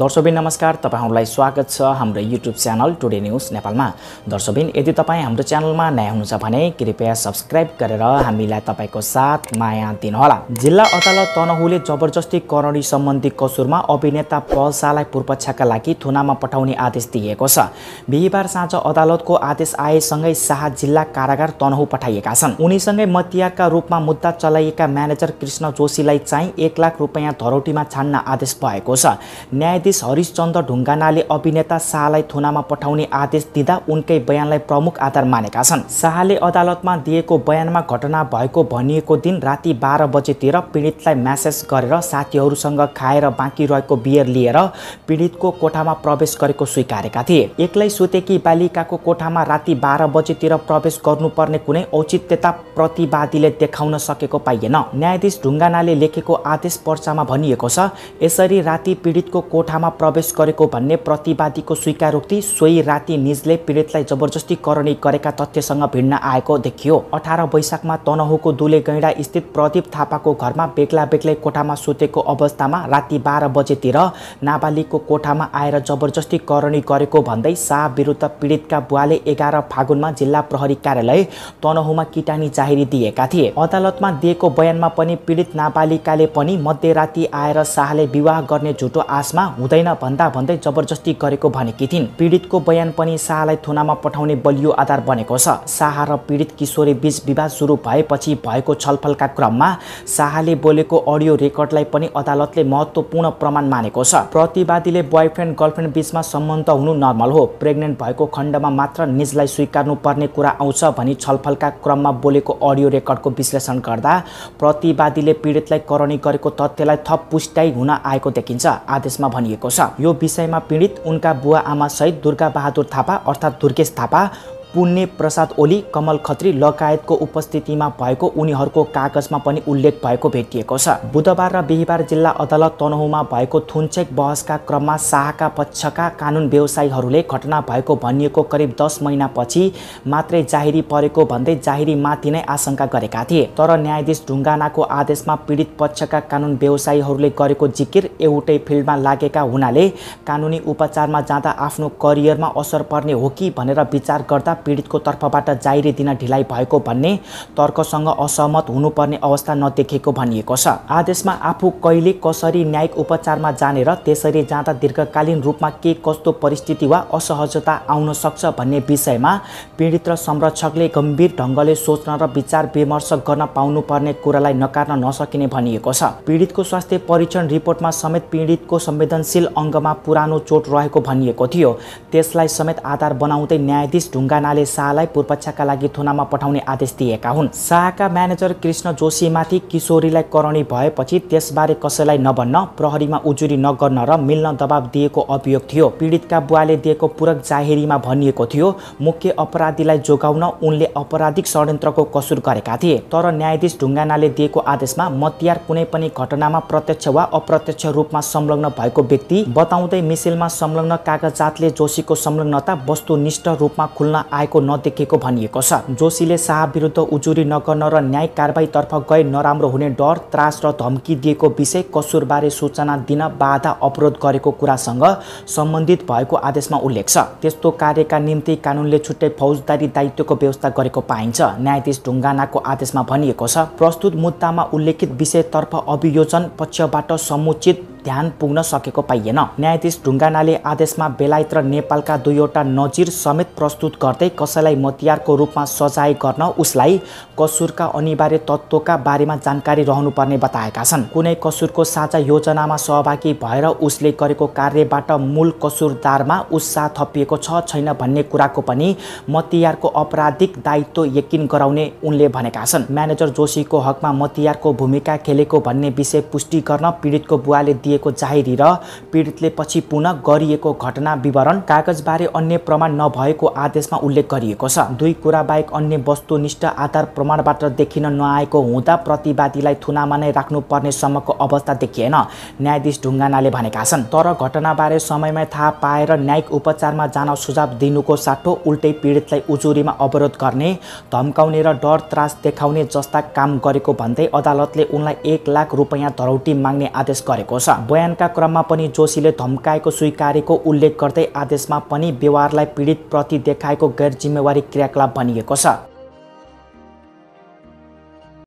दर्शबिन नमस्कार तपाईँहरूलाई स्वागत छ हाम्रो युट्युब च्यानल टुडे न्युज नेपालमा दर्शबिन यदि तपाईँ हाम्रो च्यानलमा नयाँ हुनुहुन्छ भने कृपया सब्सक्राइब गरेर हामीलाई तपाईँको साथ माया दिनुहोला जिल्ला अदालत तनहुले जबरजस्ती करणी सम्बन्धी कसुरमा अभिनेता पल शाहलाई पूर्वक्षाका लागि थुनामा पठाउने आदेश दिएको छ बिहिबार साँझ अदालतको आदेश आएसँगै शाह जिल्ला कारागार तनहु पठाइएका छन् उनीसँगै मतियाका रूपमा मुद्दा चलाइएका म्यानेजर कृष्ण जोशीलाई चाहिँ एक लाख रुपियाँ धरोटीमा छान्न आदेश भएको छ न्याय न्यायाधीश हरिशचन्द्र ढुङ्गानाले अभिनेता शाहलाई थुनामा पठाउने आदेश दिँदा उनकै बयानलाई प्रमुख आधार मानेका छन् शाहले अदालतमा दिएको बयानमा घटना भएको भनिएको दिन राति बाह्र बजेतिर पीडितलाई म्यासेज गरेर साथीहरूसँग खाएर बाँकी रहेको बियर लिएर पीडितको कोठामा प्रवेश गरेको स्वीकारेका थिए एक्लै सुतेकी बालिकाको कोठामा राति बाह्र बजेतिर प्रवेश गर्नुपर्ने कुनै औचित्यता प्रतिवादीले देखाउन सकेको पाइएन न्यायाधीश ढुङ्गानाले लेखेको आदेश पर्चामा भनिएको छ यसरी राति पीडितको कोठा कोठामा प्रवेश गरेको भन्ने प्रतिवादीको स्वीकारोक्ति सोही राति निजले पीडितलाई जबरजस्ती करणी गरेका तथ्यसँग भिड्न आएको देखियो अठार वैशाखमा तनहुको दुले गैँडा स्थित प्रदीप थापाको घरमा बेग्ला बेग्लै कोठामा सुतेको अवस्थामा राति बाह्र बजेतिर नाबालिगको कोठामा आएर जबरजस्ती करणी गरेको भन्दै शाह विरुद्ध पीडितका बुवाले एघार फागुनमा जिल्ला प्रहरी कार्यालय तनहुमा किटानी जाहेरी दिएका थिए अदालतमा दिएको बयानमा पनि पीडित नाबालिकाले पनि मध्यराति आएर शाहले विवाह गर्ने झुटो आशमा हुँदैन भन्दा भन्दै जबरजस्ती गरेको भनेकी थिइन् पीडितको बयान पनि शाहलाई थुनामा पठाउने बलियो आधार बनेको छ शाह र पीडित किशोरी बीच विवाद सुरु भएपछि भएको छलफलका क्रममा शाहले बोलेको अडियो रेकर्डलाई पनि अदालतले महत्त्वपूर्ण प्रमाण मानेको छ प्रतिवादीले बोयफ्रेन्ड गर्लफ्रेन्ड बीचमा सम्बन्ध हुनु नर्मल हो प्रेग्नेन्ट भएको खण्डमा मात्र निजलाई स्वीकार्नु पर्ने कुरा आउँछ भनी छलफलका क्रममा बोलेको अडियो रेकर्डको विश्लेषण गर्दा प्रतिवादीले पीडितलाई करणी गरेको तथ्यलाई थप पुष्टाइ हुन आएको देखिन्छ आदेशमा भनिएको छ यो विषयमा पीडित उनका बुवा आमा सहित दुर्गा बहादुर थापा अर्थात् दुर्गेश थापा पुण्य प्रसाद ओली कमल खत्री लगायतको उपस्थितिमा भएको उनीहरूको कागजमा पनि उल्लेख भएको भेटिएको छ बुधबार र बिहिबार जिल्ला अदालत तनहुमा भएको थुनचेक बहसका क्रममा शाहका पक्षका कानुन व्यवसायीहरूले घटना भएको भनिएको करिब दस महिनापछि मात्रै जाहिरी परेको भन्दै जाहिरीमाथि नै आशंका गरेका थिए तर न्यायाधीश ढुङ्गानाको आदेशमा पीडित पक्षका कानुन व्यवसायीहरूले गरेको जिकिर एउटै फिल्डमा लागेका हुनाले कानुनी उपचारमा जाँदा आफ्नो करियरमा असर पर्ने हो कि भनेर विचार गर्दा पीडितको तर्फबाट जाइरे दिन ढिलाइ भएको भन्ने तर्कसँग असहमत हुनुपर्ने अवस्था नदेखिएको भनिएको छ आदेशमा आफू कहिले कसरी न्यायिक उपचारमा जानेर त्यसरी जाँदा दीर्घकालीन रूपमा के कस्तो परिस्थिति वा असहजता आउन सक्छ भन्ने विषयमा पीडित र संरक्षकले गम्भीर ढङ्गले सोच्न र विचार विमर्श गर्न पाउनुपर्ने कुरालाई नकार्न नसकिने भनिएको छ पीडितको स्वास्थ्य परीक्षण रिपोर्टमा समेत पीडितको संवेदनशील अङ्गमा पुरानो चोट रहेको भनिएको थियो त्यसलाई समेत आधार बनाउँदै न्यायाधीश ढुङ्गा ले शाहलाई पूर्वक्षका लागि थुनामा पठाउने आदेश दिएका हुन् शाहका म्यानेजर कृष्ण जोशीमाथि किशोरीलाई करणी भएपछि त्यसबारे कसैलाई नभन्न प्रहरीमा उजुरी नगर्न र मिल्न दबाब दिएको अभियोग थियो पीडितका बुवाले दिएको पूरक जाहेरीमा भनिएको थियो मुख्य अपराधीलाई जोगाउन उनले अपराधिक षड्यन्त्रको कसुर गरेका थिए तर न्यायाधीश ढुङ्गानाले दिएको आदेशमा मतियार कुनै पनि घटनामा प्रत्यक्ष वा अप्रत्यक्ष रूपमा संलग्न भएको व्यक्ति बताउँदै मिसिलमा संलग्न कागजातले जोशीको संलग्नता वस्तुनिष्ठ रूपमा खुल्न आए आएको नदेखेको भनिएको छ जोशीले शाह विरुद्ध उजुरी नगर्न र न्याय कारवाहीतर्फ गए नराम्रो हुने डर त्रास र धम्की दिएको विषय कसुरबारे सूचना दिन बाधा अवरोध गरेको कुरासँग सम्बन्धित भएको आदेशमा उल्लेख छ त्यस्तो कार्यका निम्ति कानुनले छुट्टै फौजदारी दायित्वको व्यवस्था गरेको पाइन्छ न्यायाधीश ढुङ्गानाको आदेशमा भनिएको छ प्रस्तुत मुद्दामा उल्लेखित विषयतर्फ अभियोजन पक्षबाट समुचित ध्यान पुग्न सकेको पाइएन न्यायाधीश ढुङ्गानाले आदेशमा बेलायत र नेपालका दुईवटा नजिर समेत प्रस्तुत गर्दै कसैलाई मतियारको रूपमा सजाय गर्न उसलाई कसुरका अनिवार्य तत्त्वका बारेमा जानकारी रहनुपर्ने बताएका छन् कुनै कसुरको साझा योजनामा सहभागी भएर उसले गरेको कार्यबाट मूल कसुरदारमा उत्साह थपिएको छ छैन भन्ने कुराको पनि मतियारको अपराधिक दायित्व यकिन गराउने उनले भनेका छन् म्यानेजर जोशीको हकमा मतियारको भूमिका खेलेको भन्ने विषय पुष्टि गर्न पीडितको बुवाले दिए दिएको जाहेरी र पीडितले पछि पुनः गरिएको घटना विवरण कागजबारे अन्य प्रमाण नभएको आदेशमा उल्लेख गरिएको छ दुई कुरा बाहेक अन्य वस्तुनिष्ठ आधार प्रमाणबाट देखिन नआएको हुँदा प्रतिवादीलाई थुनामा नै राख्नुपर्ने सम्मको अवस्था देखिएन न्यायाधीश ढुङ्गानाले भनेका छन् तर घटनाबारे समयमै थाहा पाएर न्यायिक उपचारमा जान सुझाव दिनुको साटो उल्टै पीडितलाई उजुरीमा अवरोध गर्ने धम्काउने र डर त्रास देखाउने जस्ता काम गरेको भन्दै अदालतले उनलाई एक लाख रुपियाँ धरौटी माग्ने आदेश गरेको छ बयानका क्रममा पनि जोशीले धम्काएको स्वीकारेको उल्लेख गर्दै आदेशमा पनि व्यवहारलाई पीडित प्रति देखाएको जिम्मेवारी क्रियाकलाप भनिएको छ